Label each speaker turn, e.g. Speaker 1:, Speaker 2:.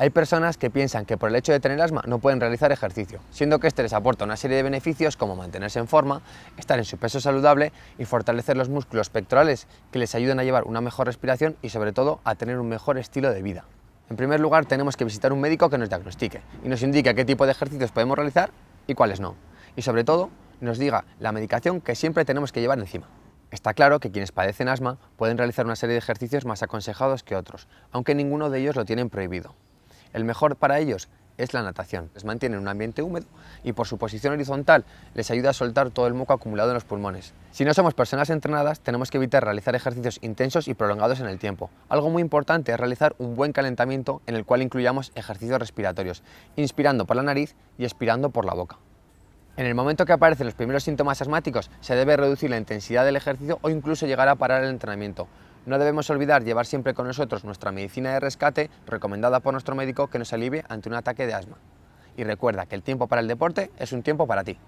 Speaker 1: Hay personas que piensan que por el hecho de tener asma no pueden realizar ejercicio, siendo que este les aporta una serie de beneficios como mantenerse en forma, estar en su peso saludable y fortalecer los músculos pectorales que les ayudan a llevar una mejor respiración y sobre todo a tener un mejor estilo de vida. En primer lugar tenemos que visitar un médico que nos diagnostique y nos indique qué tipo de ejercicios podemos realizar y cuáles no. Y sobre todo nos diga la medicación que siempre tenemos que llevar encima. Está claro que quienes padecen asma pueden realizar una serie de ejercicios más aconsejados que otros, aunque ninguno de ellos lo tienen prohibido. El mejor para ellos es la natación. Les mantiene en un ambiente húmedo y por su posición horizontal les ayuda a soltar todo el moco acumulado en los pulmones. Si no somos personas entrenadas, tenemos que evitar realizar ejercicios intensos y prolongados en el tiempo. Algo muy importante es realizar un buen calentamiento en el cual incluyamos ejercicios respiratorios, inspirando por la nariz y expirando por la boca. En el momento que aparecen los primeros síntomas asmáticos, se debe reducir la intensidad del ejercicio o incluso llegar a parar el entrenamiento. No debemos olvidar llevar siempre con nosotros nuestra medicina de rescate recomendada por nuestro médico que nos alivie ante un ataque de asma. Y recuerda que el tiempo para el deporte es un tiempo para ti.